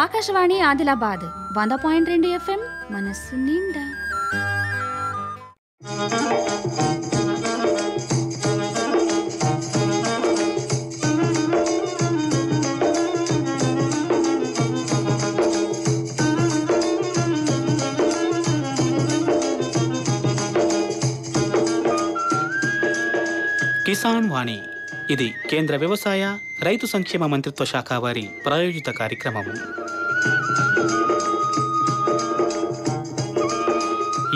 ఆకాశవాణి ఆదిలాబాద్ వంద పాయింట్ రెండు ఎఫ్ఎం మనస్సు నిండా கிசான் வாணி ఇది కేంద్ర వ్యవసాయ రైతు సంక్షేమ మంత్రిత్వ శాఖ వారి ప్రాయోజిత కార్యక్రమము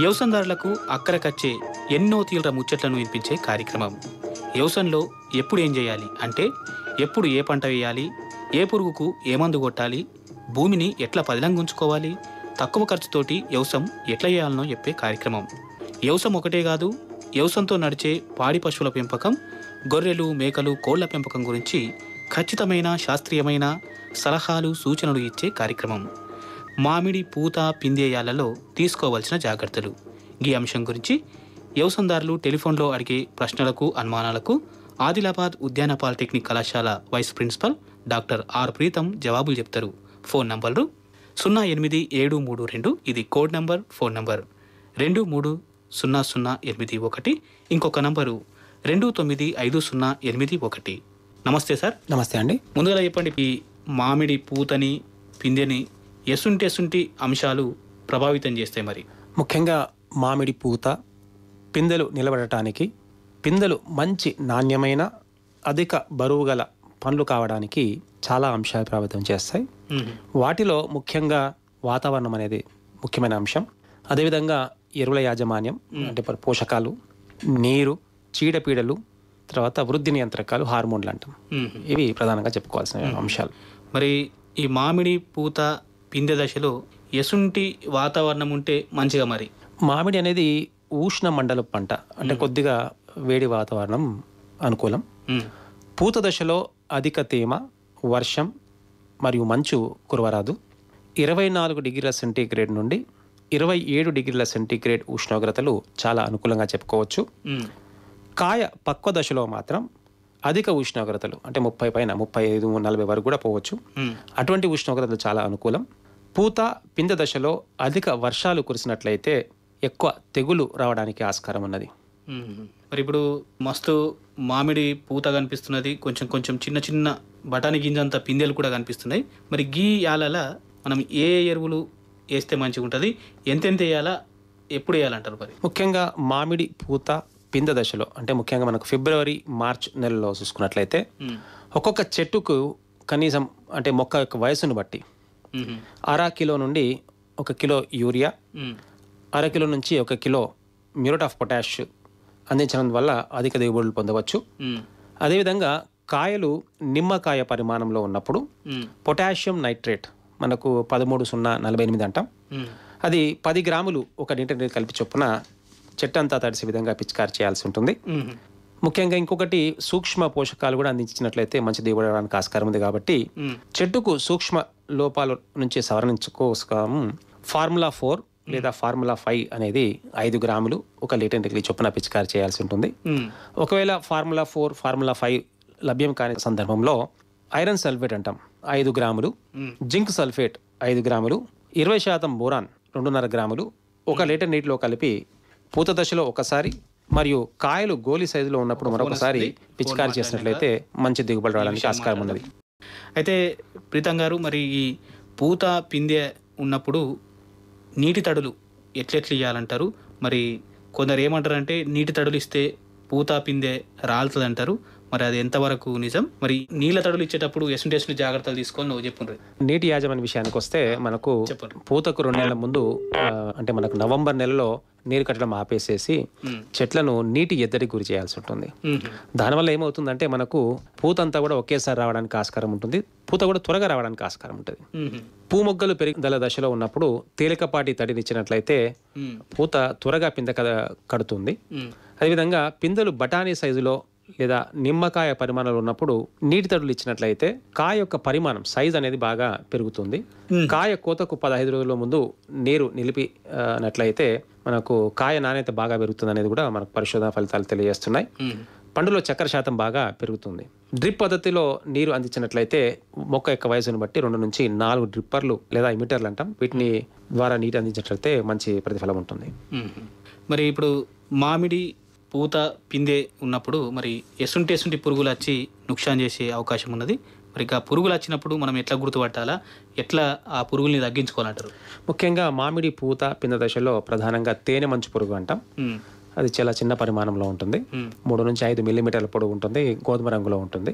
యవసందారులకు అక్కరకచ్చే ఎన్నో తీవ్ర ముచ్చట్లను వినిపించే కార్యక్రమం యవసంలో ఎప్పుడు ఏం చేయాలి అంటే ఎప్పుడు ఏ పంట వేయాలి ఏ పురుగుకు ఏ మందు కొట్టాలి భూమిని ఎట్లా పదిలంగుంచుకోవాలి తక్కువ ఖర్చుతోటి వ్యవసం ఎట్లా చేయాలనో చెప్పే కార్యక్రమం వ్యవసం ఒకటే కాదు వ్యవసంతో నడిచే పాడి పశువుల పెంపకం గొర్రెలు మేకలు కోళ్ల పెంపకం గురించి ఖచ్చితమైన శాస్త్రీయమైన సలహాలు సూచనలు ఇచ్చే కార్యక్రమం మామిడి పూత పిందేయాలలో తీసుకోవాల్సిన జాగ్రత్తలు ఈ అంశం గురించి వ్యవసందారులు టెలిఫోన్లో అడిగే ప్రశ్నలకు అనుమానాలకు ఆదిలాబాద్ ఉద్యాన పాలిటెక్నిక్ కళాశాల vice principal doctor R Pritam జవాబులు చెప్తారు ఫోన్ నంబర్లు సున్నా ఎనిమిది ఏడు మూడు రెండు ఇది కోడ్ నంబర్ ఫోన్ నంబర్ రెండు మూడు సున్నా సున్నా ఎనిమిది ఒకటి ఇంకొక నంబరు రెండు తొమ్మిది ఐదు సున్నా ఎనిమిది ఒకటి నమస్తే సార్ నమస్తే అండి ముందుగా చెప్పండి ఈ మామిడి పూతని పిందెని ఎసుంటి ఎసుంటి అంశాలు ప్రభావితం చేస్తాయి మరి ముఖ్యంగా మామిడి పూత పిందెలు నిలబడటానికి పిందెలు మంచి నాణ్యమైన అధిక బరువు గల పండ్లు కావడానికి చాలా అంశాలు ప్రభావితం చేస్తాయి వాటిలో ముఖ్యంగా వాతావరణం అనేది ముఖ్యమైన అంశం అదేవిధంగా ఎరువుల యాజమాన్యం అంటే పోషకాలు నీరు చీడపీడలు తర్వాత వృద్ధి నియంత్రకాలు హార్మోన్లు అంటాం ఇవి ప్రధానంగా చెప్పుకోవాల్సిన అంశాలు మరి ఈ మామిడి పూత పిందె దశలో ఎసుంటి వాతావరణం ఉంటే మంచిగా మరి మామిడి అనేది ఉష్ణ మండల పంట అంటే కొద్దిగా వేడి వాతావరణం అనుకూలం పూత దశలో అధిక తేమ వర్షం మరియు మంచు కురవరాదు ఇరవై నాలుగు డిగ్రీల సెంటీగ్రేడ్ నుండి ఇరవై ఏడు డిగ్రీల సెంటీగ్రేడ్ ఉష్ణోగ్రతలు చాలా అనుకూలంగా చెప్పుకోవచ్చు కాయ పక్వ దశలో మాత్రం అధిక ఉష్ణోగ్రతలు అంటే ముప్పై పైన ముప్పై ఐదు నలభై వరకు కూడా పోవచ్చు అటువంటి ఉష్ణోగ్రతలు చాలా అనుకూలం పూత పింద దశలో అధిక వర్షాలు కురిసినట్లయితే ఎక్కువ తెగులు రావడానికి ఆస్కారం ఉన్నది మరి ఇప్పుడు మస్తు మామిడి పూత కనిపిస్తున్నది కొంచెం కొంచెం చిన్న చిన్న బఠానీ గింజంత పిందెలు కూడా కనిపిస్తున్నాయి మరి గీ యాలల మనం ఏ ఎరువులు వేస్తే మంచిగా ఉంటుంది ఎంతెంత వేయాలా ఎప్పుడు వేయాలంటారు మరి ముఖ్యంగా మామిడి పూత పింద దశలో అంటే ముఖ్యంగా మనకు ఫిబ్రవరి మార్చ్ నెలలో చూసుకున్నట్లయితే ఒక్కొక్క చెట్టుకు కనీసం అంటే మొక్క యొక్క వయసును బట్టి అర కిలో నుండి ఒక కిలో యూరియా అర కిలో నుంచి ఒక కిలో మ్యూరట్ ఆఫ్ పొటాష్ అందించడం వల్ల అధిక దిగుబడులు పొందవచ్చు అదేవిధంగా కాయలు నిమ్మకాయ పరిమాణంలో ఉన్నప్పుడు పొటాషియం నైట్రేట్ మనకు పదమూడు సున్నా నలభై ఎనిమిది అంటాం అది పది గ్రాములు ఒక నీటి కలిపి చొప్పున చెట్టు అంతా తడిసే విధంగా పిచికారి చేయాల్సి ఉంటుంది ముఖ్యంగా ఇంకొకటి సూక్ష్మ పోషకాలు కూడా అందించినట్లయితే మంచి దిగుబడడానికి ఆస్కారం ఉంది కాబట్టి చెట్టుకు సూక్ష్మ లోపాల నుంచి సవరణించుకోసం ఫార్ములా ఫోర్ లేదా ఫార్ములా ఫైవ్ అనేది ఐదు గ్రాములు ఒక లీటర్ డిగ్రీ చొప్పున పిచికారి చేయాల్సి ఉంటుంది ఒకవేళ ఫార్ములా ఫోర్ ఫార్ములా ఫైవ్ లభ్యం కాని సందర్భంలో ఐరన్ సల్ఫేట్ అంటాం ఐదు గ్రాములు జింక్ సల్ఫేట్ ఐదు గ్రాములు ఇరవై శాతం బోరాన్ రెండున్నర గ్రాములు ఒక లీటర్ నీటిలో కలిపి పూత దశలో ఒకసారి మరియు కాయలు గోలి సైజులో ఉన్నప్పుడు మరొకసారి పిచికారి చేసినట్లయితే మంచి దిగుబడి రావడానికి ఆస్కారం ఉన్నది అయితే ప్రీతం గారు మరి ఈ పూత పిందె ఉన్నప్పుడు నీటి తడులు ఎట్లెట్లు ఇవ్వాలంటారు మరి కొందరు ఏమంటారు అంటే నీటి తడులు ఇస్తే పూత పిందె రాలుతుంది అంటారు మరి అది ఎంతవరకు నిజం మరి నీళ్ళ తడులు ఇచ్చేటప్పుడు ఎసుంటేసులు జాగ్రత్తలు తీసుకొని నువ్వు చెప్పు నీటి యాజమాన్య విషయానికి వస్తే మనకు పూతకు రెండు నెలల ముందు అంటే మనకు నవంబర్ నెలలో నీరు కట్టడం ఆపేసేసి చెట్లను నీటి ఎద్దడి గురి చేయాల్సి ఉంటుంది దానివల్ల ఏమవుతుందంటే మనకు పూతంతా కూడా ఒకేసారి రావడానికి ఆస్కారం ఉంటుంది పూత కూడా త్వరగా రావడానికి ఆస్కారం ఉంటుంది పూ మొగ్గలు పెరుగుదల దశలో ఉన్నప్పుడు తేలికపాటి తడినిచ్చినట్లయితే పూత త్వరగా పిందె కడుతుంది అదేవిధంగా పిందెలు బఠానీ సైజులో లేదా నిమ్మకాయ పరిమాణాలు ఉన్నప్పుడు నీటి తడులు ఇచ్చినట్లయితే కాయ యొక్క పరిమాణం సైజ్ అనేది బాగా పెరుగుతుంది కాయ కోతకు పదహైదు రోజుల ముందు నీరు నిలిపినట్లయితే మనకు కాయ నాణ్యత బాగా పెరుగుతుంది అనేది కూడా మనకు పరిశోధన ఫలితాలు తెలియజేస్తున్నాయి పండులో చక్కెర శాతం బాగా పెరుగుతుంది డ్రిప్ పద్ధతిలో నీరు అందించినట్లయితే మొక్క యొక్క వయసును బట్టి రెండు నుంచి నాలుగు డ్రిప్పర్లు లేదా ఇమిటర్లు అంటాం వీటిని ద్వారా నీరు అందించినట్లయితే మంచి ప్రతిఫలం ఉంటుంది మరి ఇప్పుడు మామిడి పూత పిందే ఉన్నప్పుడు మరి ఎసుంటి ఎసుంటి పురుగులు వచ్చి నుక్షాన్ చేసే అవకాశం ఉన్నది మరి ఇక పురుగులు వచ్చినప్పుడు మనం ఎట్లా గుర్తుపట్టాలా ఎట్లా ఆ పురుగుల్ని తగ్గించుకోవాలంటారు ముఖ్యంగా మామిడి పూత పింద దశలో ప్రధానంగా తేనె మంచు పురుగు అంటాం అది చాలా చిన్న పరిమాణంలో ఉంటుంది మూడు నుంచి ఐదు మిల్లీమీటర్ల పొడవు ఉంటుంది గోధుమ రంగులో ఉంటుంది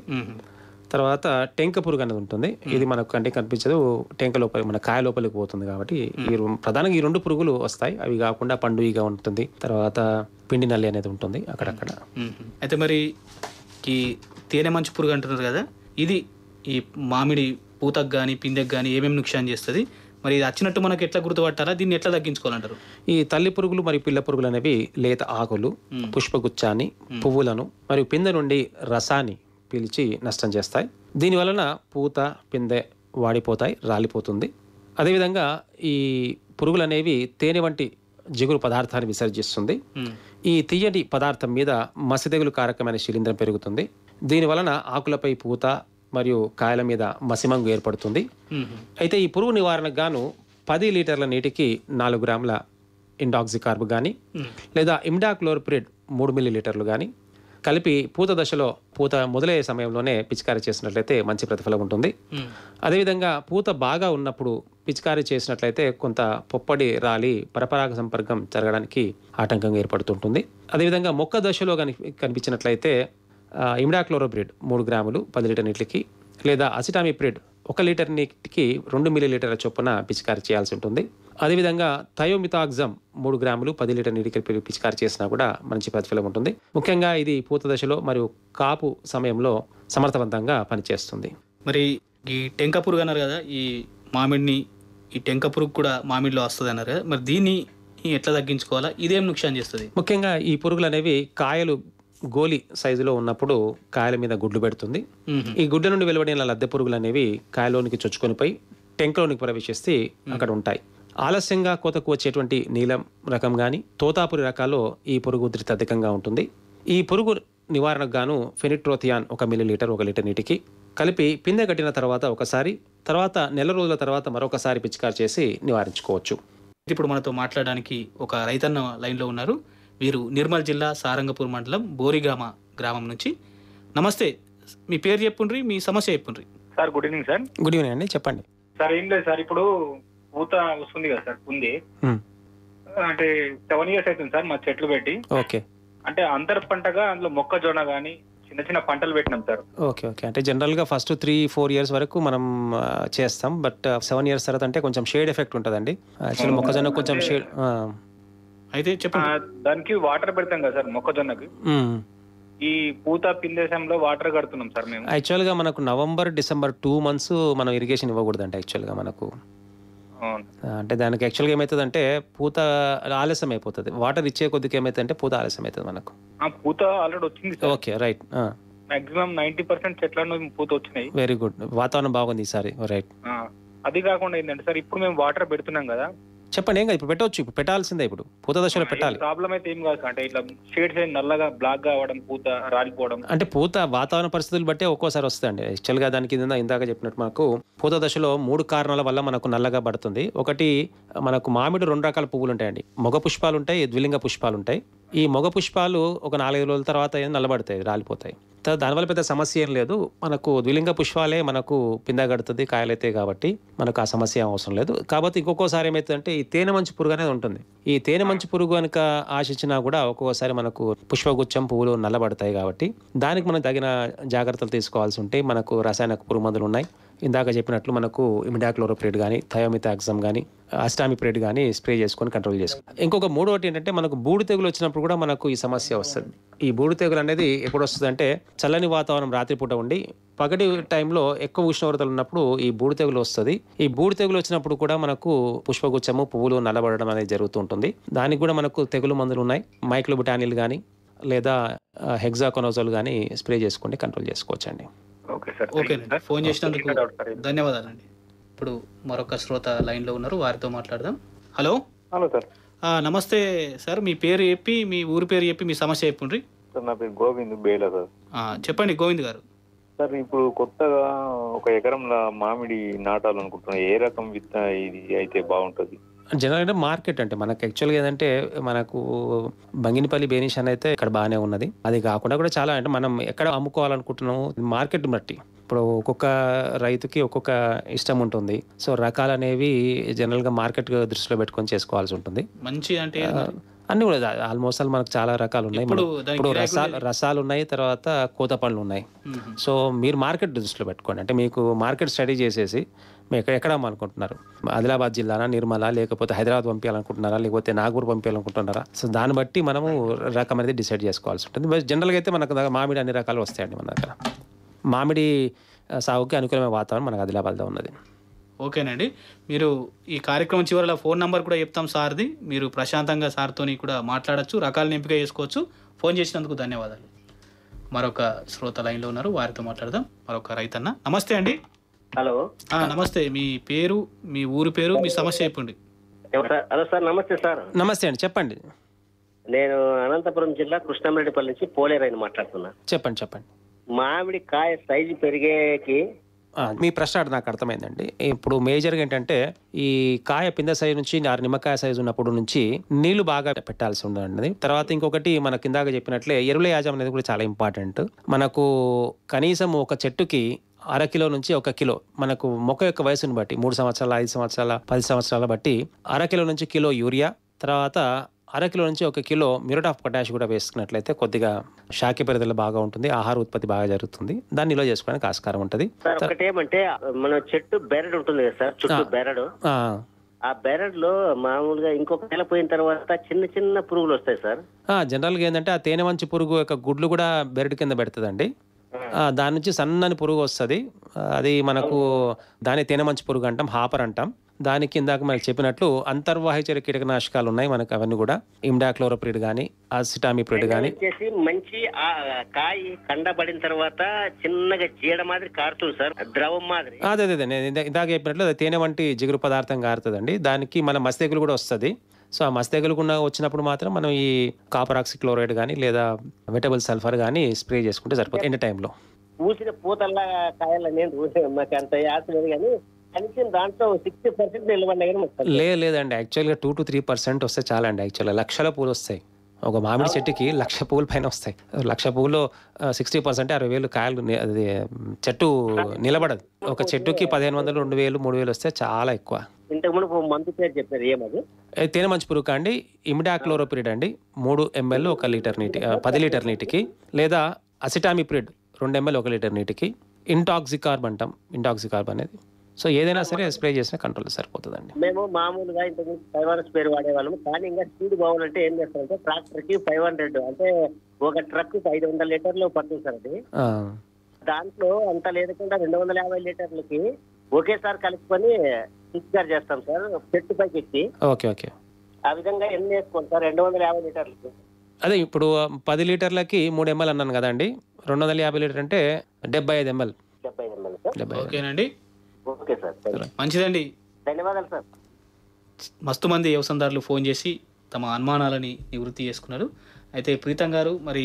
తర్వాత టెంక పురుగు అనేది ఉంటుంది ఇది మనకు కంటే కనిపించదు టెంక లోపలి మన కాయ లోపలికి పోతుంది కాబట్టి ఈ ప్రధానంగా ఈ రెండు పురుగులు వస్తాయి అవి కాకుండా పండుగగా ఉంటుంది తర్వాత పిండి నల్లి అనేది ఉంటుంది అక్కడక్కడ అయితే మరి ఈ తేనె మంచు పురుగు అంటున్నారు కదా ఇది ఈ మామిడి పూతకు కానీ పిందెకు కానీ ఏమేమి నుక్షాన్ని చేస్తుంది మరి ఇది వచ్చినట్టు మనకు ఎట్లా గుర్తుపట్టాలా దీన్ని ఎట్లా తగ్గించుకోవాలంటారు ఈ తల్లి పురుగులు మరియు పిల్ల పురుగులు అనేవి లేత ఆకులు పుష్పగుచ్చాన్ని పువ్వులను మరియు పిందె నుండి రసాన్ని పీల్చి నష్టం చేస్తాయి దీనివలన పూత పిందె వాడిపోతాయి రాలిపోతుంది అదేవిధంగా ఈ పురుగులు అనేవి తేనె వంటి జిగురు పదార్థాన్ని విసర్జిస్తుంది ఈ తీయటి పదార్థం మీద మసిదెగులు కారకమైన శిలీంధ్రం పెరుగుతుంది దీని వలన ఆకులపై పూత మరియు కాయల మీద మసిమంగు ఏర్పడుతుంది అయితే ఈ పురుగు నివారణకు గాను పది లీటర్ల నీటికి నాలుగు గ్రాముల ఇండాక్సికార్బ్ కానీ లేదా ఇండాక్లోర్పిరిడ్ మూడు లీటర్లు కానీ కలిపి పూత దశలో పూత మొదలయ్యే సమయంలోనే పిచికారీ చేసినట్లయితే మంచి ప్రతిఫలం ఉంటుంది అదేవిధంగా పూత బాగా ఉన్నప్పుడు పిచికారీ చేసినట్లయితే కొంత పొప్పడి రాలి పరపరాగ సంపర్కం జరగడానికి ఆటంకంగా ఏర్పడుతుంటుంది అదేవిధంగా మొక్క దశలో కని కనిపించినట్లయితే ఇమిడాక్లోరోబ్రిడ్ మూడు గ్రాములు పది లీటర్ నీటికి లేదా అసిటామిప్రిడ్ ఒక లీటర్ నీటికి రెండు మిల్లీ లీటర్ల చొప్పున పిచికారి చేయాల్సి ఉంటుంది అదేవిధంగా థయోమితాగ్జమ్ మూడు గ్రాములు పది లీటర్ నీటికి పిచికారి చేసినా కూడా మంచి ప్రతిఫలం ఉంటుంది ముఖ్యంగా ఇది పూత దశలో మరియు కాపు సమయంలో సమర్థవంతంగా పనిచేస్తుంది మరి ఈ టెంక పురుగు అన్నారు కదా ఈ మామిడిని ఈ టెంక పురుగు కూడా మామిడిలో వస్తుంది అన్నారు కదా మరి దీన్ని ఎట్లా తగ్గించుకోవాలా ఇదేం నుక్షాన్ చేస్తుంది ముఖ్యంగా ఈ పురుగులు అనేవి కాయలు గోలి సైజులో ఉన్నప్పుడు కాయల మీద గుడ్లు పెడుతుంది ఈ గుడ్ల నుండి వెలువడిన లద్దె పురుగులు అనేవి కాయలోనికి చొచ్చుకొనిపై టెంకలోనికి ప్రవేశిస్తే అక్కడ ఉంటాయి ఆలస్యంగా కోతకు వచ్చేటువంటి నీలం రకం కానీ తోతాపురి రకాల్లో ఈ పురుగు ఉధృతి అధికంగా ఉంటుంది ఈ పురుగు నివారణకు గాను ఫెనిట్రోథియాన్ ఒక లీటర్ ఒక లీటర్ నీటికి కలిపి పిందె కట్టిన తర్వాత ఒకసారి తర్వాత నెల రోజుల తర్వాత మరొకసారి పిచికారు చేసి నివారించుకోవచ్చు ఇప్పుడు మనతో మాట్లాడడానికి ఒక రైతన్న లైన్లో ఉన్నారు వీరు నిర్మల్ జిల్లా సారంగపూర్ మండలం బోరిగామ గ్రామం నుంచి నమస్తే మీ పేరు చెప్పుండ్రి మీ సమస్య చెప్పుండ్రి sir good evening sir good evening అండి చెప్పండి సార్ ఏం లేదు సార్ ఇప్పుడు పూత వస్తుంది కదా సార్ ఉంది అంటే సెవెన్ ఇయర్స్ అవుతుంది సార్ మా చెట్లు పెట్టి ఓకే అంటే అంతర్ పంటగా అందులో మొక్కజొన్న కానీ చిన్న చిన్న పంటలు పెట్టినాం సార్ ఓకే ఓకే అంటే జనరల్ గా ఫస్ట్ త్రీ ఫోర్ ఇయర్స్ వరకు మనం చేస్తాం బట్ సెవెన్ ఇయర్స్ తర్వాత అంటే కొంచెం షేడ్ ఎఫెక్ట్ ఉంటుందండి యాక్చువల్లీ మొక్కజొన్న కొంచెం షేడ్ అయితే చెప్పండి దానికి వాటర్ పెడతాం కదా సార్ మొక్కజొన్నకి ఈ పూత పిందేశంలో వాటర్ కడుతున్నాం సార్ మేము యాక్చువల్ గా మనకు నవంబర్ డిసెంబర్ టూ మంత్స్ మనం ఇరిగేషన్ ఇవ్వకూడదు అంటే యాక్చువల్ గా మనకు అంటే దానికి యాక్చువల్గా అంటే పూత ఆలస్యం అయిపోతుంది వాటర్ ఇచ్చే ఏమైతుంది అంటే పూత ఆలస్యం అవుతుంది మనకు పూత ఆల్రెడీ వచ్చింది okay right maximum ninety percent చెట్లను పూత వచ్చినాయి వెరీ గుడ్ వాతావరణం బాగుంది ఈసారి రైట్ అది కాకుండా ఏంటంటే సార్ ఇప్పుడు మేము వాటర్ పెడుతున్నాం కదా చెప్పండి ఏం కదా ఇప్పుడు పెట్టవచ్చు ఇప్పుడు పెట్టాల్సిందే ఇప్పుడు పూత దశలో పెట్టాలి ప్రాబ్లం అయితే ఏం కాదు అంటే ఇట్లా షేడ్స్ నల్లగా బ్లాక్ గా అవడం పూత రాలిపోవడం అంటే పూత వాతావరణ పరిస్థితులు బట్టే ఒక్కోసారి వస్తుందండి యాక్చువల్ గా దానికి ఇందాక చెప్పినట్టు మాకు పూత దశలో మూడు కారణాల వల్ల మనకు నల్లగా పడుతుంది ఒకటి మనకు మామిడి రెండు రకాల పువ్వులు ఉంటాయండి మొగ పుష్పాలు ఉంటాయి ద్విలింగ పుష్పాలు ఉంటాయి ఈ మొగ పుష్పాలు ఒక నాలుగైదు రోజుల తర్వాత నల్లబడతాయి రాలిపోతాయి దానివల్ల పెద్ద సమస్య ఏం లేదు మనకు ద్విలింగ పుష్పాలే మనకు పిందగడుతుంది కాయలైతే కాబట్టి మనకు ఆ సమస్య అవసరం లేదు కాబట్టి ఇంకొకసారి ఏమైతుందంటే ఈ తేనె మంచు పురుగు అనేది ఉంటుంది ఈ తేనె మంచు పురుగు కనుక ఆశించినా కూడా ఒక్కొక్కసారి మనకు పుష్పగుచ్చం పువ్వులు నల్లబడతాయి కాబట్టి దానికి మనం తగిన జాగ్రత్తలు తీసుకోవాల్సి ఉంటే మనకు రసాయన పురుగు మందులు ఉన్నాయి ఇందాక చెప్పినట్లు మనకు ఇమిడాక్లోరోప్రేట్ కానీ థయోమిథాక్సమ్ కానీ ప్రేట్ కానీ స్ప్రే చేసుకొని కంట్రోల్ చేసుకోవాలి ఇంకొక మూడోటి ఏంటంటే మనకు బూడి తెగులు వచ్చినప్పుడు కూడా మనకు ఈ సమస్య వస్తుంది ఈ బూడి తెగులు అనేది ఎప్పుడు వస్తుంది అంటే చల్లని వాతావరణం రాత్రిపూట ఉండి పగటి టైంలో ఎక్కువ ఉష్ణోగ్రతలు ఉన్నప్పుడు ఈ బూడి తెగులు వస్తుంది ఈ బూడి తెగులు వచ్చినప్పుడు కూడా మనకు పుష్పగుచ్చము పువ్వులు నల్లబడడం అనేది జరుగుతూ ఉంటుంది దానికి కూడా మనకు తెగులు మందులు ఉన్నాయి మైక్లోబుటానిల్ కానీ లేదా హెగ్జాకోనోజోల్ కానీ స్ప్రే చేసుకుంటే కంట్రోల్ చేసుకోవచ్చండి ఓకే సార్ ఫోన్ చేసినందుకు ధన్యవాదాలండి ఇప్పుడు మరొక శ్రోత లైన్లో ఉన్నారు వారితో మాట్లాడదాం హలో హలో సార్ నమస్తే సార్ మీ పేరు చెప్పి మీ ఊరి పేరు చెప్పి మీ సమస్య చెప్పండి సార్ నా పేరు గోవింద్ బేలా సార్ చెప్పండి గోవింద్ గారు సార్ ఇప్పుడు కొత్తగా ఒక ఎకరంలో మామిడి నాటాలనుకుంటున్నా ఏ రకం విత్త ఇది అయితే బాగుంటుంది జనరల్ అంటే మార్కెట్ అంటే మనకు యాక్చువల్గా ఏంటంటే మనకు బంగినపల్లి బేనిష్ అని అయితే ఇక్కడ బాగానే ఉన్నది అది కాకుండా కూడా చాలా అంటే మనం ఎక్కడ అమ్ముకోవాలనుకుంటున్నాము మార్కెట్ బట్టి ఇప్పుడు ఒక్కొక్క రైతుకి ఒక్కొక్క ఇష్టం ఉంటుంది సో రకాలు అనేవి జనరల్గా మార్కెట్ దృష్టిలో పెట్టుకొని చేసుకోవాల్సి ఉంటుంది మంచి అంటే అన్ని కూడా ఆల్మోస్ట్ మనకు చాలా రకాలు ఉన్నాయి ఇప్పుడు రసాలు రసాలు ఉన్నాయి తర్వాత కోత పండ్లు ఉన్నాయి సో మీరు మార్కెట్ దృష్టిలో పెట్టుకోండి అంటే మీకు మార్కెట్ స్టడీ చేసేసి మేము ఎక్కడ అనుకుంటున్నారు ఆదిలాబాద్ జిల్లానా నిర్మల లేకపోతే హైదరాబాద్ పంపించాలనుకుంటున్నారా లేకపోతే నాగూర్ పంపించాలనుకుంటున్నారా సో దాన్ని బట్టి మనము రకం అనేది డిసైడ్ చేసుకోవాల్సి ఉంటుంది జనరల్గా అయితే మనకు మామిడి అన్ని రకాలు వస్తాయండి మన దగ్గర మామిడి సాగుకి అనుకూలమైన వాతావరణం మనకు ఆదిలాబాద్లో ఉన్నది ఓకేనండి మీరు ఈ కార్యక్రమం చివరిలో ఫోన్ నెంబర్ కూడా చెప్తాం సార్ది మీరు ప్రశాంతంగా సార్తోని కూడా మాట్లాడచ్చు రకాలను ఎంపిక చేసుకోవచ్చు ఫోన్ చేసినందుకు ధన్యవాదాలు మరొక శ్రోత లైన్లో ఉన్నారు వారితో మాట్లాడదాం మరొక రైతన్న నమస్తే అండి హలో నమస్తే మీ పేరు మీ ఊరి పేరు మీ సమస్య చెప్పండి హలో సార్ నమస్తే సార్ నమస్తే అండి చెప్పండి నేను అనంతపురం జిల్లా కృష్ణారెడ్డిపల్లి నుంచి పోలేరైన మాట్లాడుతున్నా చెప్పండి చెప్పండి మామిడి కాయ సైజు పెరిగేకి మీ ప్రశ్న నాకు అర్థమైందండి ఇప్పుడు మేజర్గా ఏంటంటే ఈ కాయ పింద సైజు నుంచి ఆరు నిమ్మకాయ సైజు ఉన్నప్పుడు నుంచి నీళ్లు బాగా పెట్టాల్సి ఉందండి తర్వాత ఇంకొకటి మన కిందాక చెప్పినట్లే ఎరువుల యాజం అనేది కూడా చాలా ఇంపార్టెంట్ మనకు కనీసం ఒక చెట్టుకి అర కిలో నుంచి ఒక కిలో మనకు మొక్క యొక్క వయసును బట్టి మూడు సంవత్సరాల ఐదు సంవత్సరాల పది సంవత్సరాల బట్టి అర కిలో నుంచి కిలో యూరియా తర్వాత అర కిలో నుంచి ఒక కిలో మిరట్ ఆఫ్ పొటాష్ కూడా వేసుకున్నట్లయితే కొద్దిగా శాఖ పరిధిలో బాగా ఉంటుంది ఆహార ఉత్పత్తి బాగా జరుగుతుంది దాన్ని నిల్వ చేసుకోవడానికి ఆస్కారం ఉంటుంది మన చెట్టు బెరడు ఉంటుంది కదా సార్ చుట్టూ బెరడు ఆ బెరడ్ లో మామూలుగా ఇంకొక నెల పోయిన తర్వాత చిన్న చిన్న పురుగులు వస్తాయి సార్ జనరల్ గా ఏంటంటే ఆ తేనె మంచి పురుగు యొక్క గుడ్లు కూడా బెరడు కింద పెడతాదండి దాని నుంచి సన్నని పురుగు వస్తుంది అది మనకు దాని తేనెమంచు పురుగు అంటాం హాపర్ అంటాం దానికి ఇందాక మనకు చెప్పినట్లు అంతర్వాహిచర కీటకనాశకాలు ఉన్నాయి మనకు అవన్నీ కూడా ఇమ్డాక్లోరోప్రిడ్ గానీ అసిటామిప్రిడ్ కానీ వచ్చేసి మంచి కాయ కండబడిన తర్వాత చిన్నగా చీడ మాదిరి కారుతుంది సార్ ద్రవం మాదిరి అదే అదే నేను ఇందాక చెప్పినట్లు తేనె వంటి జిగురు పదార్థం కారుతుందండి దానికి మన మస్తికులు కూడా వస్తుంది సో ఆ మస్తెగలకుండా వచ్చినప్పుడు మాత్రం మనం ఈ కాపర్ ఆక్సిక్లోరైడ్ కానీ లేదా వెటబుల్ సల్ఫర్ కానీ స్ప్రే చేసుకుంటే సరిపోతుంది ఎండ టైంలో పూసిన పూతల్లా కాయాలని మాకు అంత ఆశ లేదండి యాక్చువల్గా టూ టు త్రీ పర్సెంట్ వస్తే చాలా అండి యాక్చువల్గా లక్షల పూలు వస్తాయి ఒక మామిడి చెట్టుకి లక్ష పువ్వుల పైన వస్తాయి లక్ష పూలు సిక్స్టీ పర్సెంట్ అరవై వేలు కాయలు అది చెట్టు నిలబడదు ఒక చెట్టుకి పదిహేను వందలు రెండు వేలు మూడు వేలు వస్తే చాలా ఎక్కువ ఇంతకుముందు మందు పేరు చెప్పారు ఏమది తేనె మంచి పురుగు అండి ఇమిడాక్లోరోపిరిడ్ అండి మూడు ఎంఎల్ ఒక లీటర్ నీటి పది లీటర్ నీటికి లేదా అసిటామిప్రిడ్ రెండు ఎంఎల్ ఒక లీటర్ నీటికి ఇంటాక్సికార్బ్ అంటాం ఇంటాక్సికార్బ్ అనేది సో ఏదైనా సరే స్ప్రే చేసిన కంట్రోల్ సరిపోతుందండి మేము మామూలుగా ఇంతకు ఫైవ్ హండ్రెడ్ స్ప్రే వాడేవాళ్ళము కానీ ఇంకా స్పీడ్ బాగుందంటే ఏం చేస్తారంటే ట్రాక్టర్ కి ఫైవ్ హండ్రెడ్ అంటే ఒక ట్రక్ ఐదు వందల లీటర్లు పడుతుంది సార్ అది దాంట్లో అంత లేకుండా రెండు వందల యాభై లీటర్లకి ఒకేసారి కలుపుకొని డిశ్చార్జ్ చేస్తాం సార్ చెట్టు పైకి ఎక్కి ఓకే ఓకే ఆ విధంగా ఎన్ని వేసుకోండి సార్ రెండు వందల యాభై లీటర్లు అదే ఇప్పుడు పది లీటర్లకి మూడు ఎంఎల్ అన్నాను కదా అండి రెండు వందల యాభై లీటర్ అంటే డెబ్బై ఐదు ఎంఎల్ డెబ్బై ఐదు ఎంఎల్ సార్ డెబ్బై ఓకేనండి ఓకే సార్ మంచిదండి ధన్యవాదాలు సార్ మస్తు మంది వ్యవసాయదారులు ఫోన్ చేసి తమ అనుమానాలని నివృత్తి చేసుకున్నారు అయితే ప్రీతం గారు మరి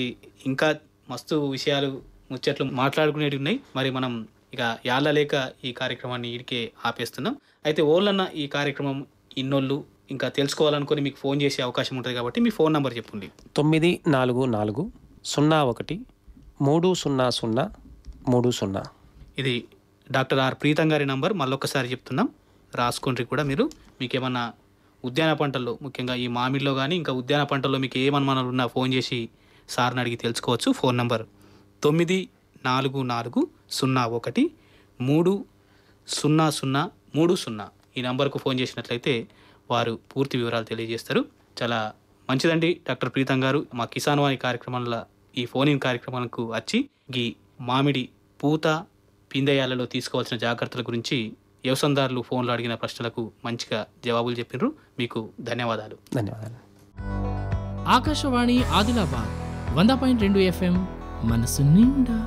ఇంకా మస్తు విషయాలు ముచ్చట్లు మాట్లాడుకునేవి ఉన్నాయి మరి మనం ఇక యాళ్ళ లేక ఈ కార్యక్రమాన్ని ఇడికే ఆపేస్తున్నాం అయితే ఓళ్ళన్న ఈ కార్యక్రమం ఇన్నోళ్ళు ఇంకా తెలుసుకోవాలనుకుని మీకు ఫోన్ చేసే అవకాశం ఉంటుంది కాబట్టి మీ ఫోన్ నెంబర్ చెప్పండి తొమ్మిది నాలుగు నాలుగు సున్నా ఒకటి మూడు సున్నా సున్నా మూడు సున్నా ఇది డాక్టర్ ఆర్ ప్రీతం గారి నంబర్ మళ్ళొకసారి చెప్తున్నాం రాసుకుంటే కూడా మీరు మీకు ఏమన్నా ఉద్యాన పంటల్లో ముఖ్యంగా ఈ మామిడిలో కానీ ఇంకా ఉద్యాన పంటల్లో మీకు ఏమనుమానాలు ఉన్నా ఫోన్ చేసి సార్ని అడిగి తెలుసుకోవచ్చు ఫోన్ నంబర్ తొమ్మిది నాలుగు నాలుగు సున్నా ఒకటి మూడు సున్నా సున్నా మూడు సున్నా ఈ నంబర్కు ఫోన్ చేసినట్లయితే వారు పూర్తి వివరాలు తెలియజేస్తారు చాలా మంచిదండి డాక్టర్ ప్రీతం గారు మా కిసాన్ వాణి కార్యక్రమంలో ఈ ఫోన్ ఇన్ కార్యక్రమాలకు వచ్చి ఈ మామిడి పూత పిందయాలలో తీసుకోవాల్సిన జాగ్రత్తల గురించి వ్యవసందారులు ఫోన్లో అడిగిన ప్రశ్నలకు మంచిగా జవాబులు చెప్పినారు మీకు ధన్యవాదాలు ధన్యవాదాలు ఆకాశవాణి ఆదిలాబాద్ వంద పాయింట్ రెండు ఎఫ్ఎం మనసు నిండా